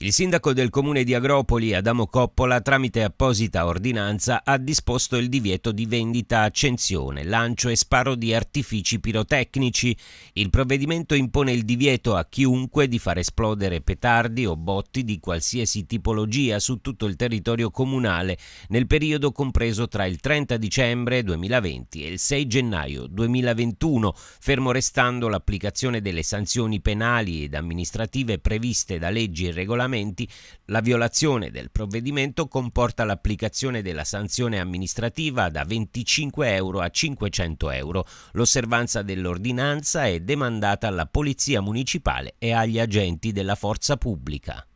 Il sindaco del comune di Agropoli, Adamo Coppola, tramite apposita ordinanza ha disposto il divieto di vendita, accensione, lancio e sparo di artifici pirotecnici. Il provvedimento impone il divieto a chiunque di far esplodere petardi o botti di qualsiasi tipologia su tutto il territorio comunale nel periodo compreso tra il 30 dicembre 2020 e il 6 gennaio 2021, fermo restando l'applicazione delle sanzioni penali ed amministrative previste da leggi e regolamenti regolamenti, la violazione del provvedimento comporta l'applicazione della sanzione amministrativa da 25 euro a 500 euro. L'osservanza dell'ordinanza è demandata alla Polizia Municipale e agli agenti della Forza Pubblica.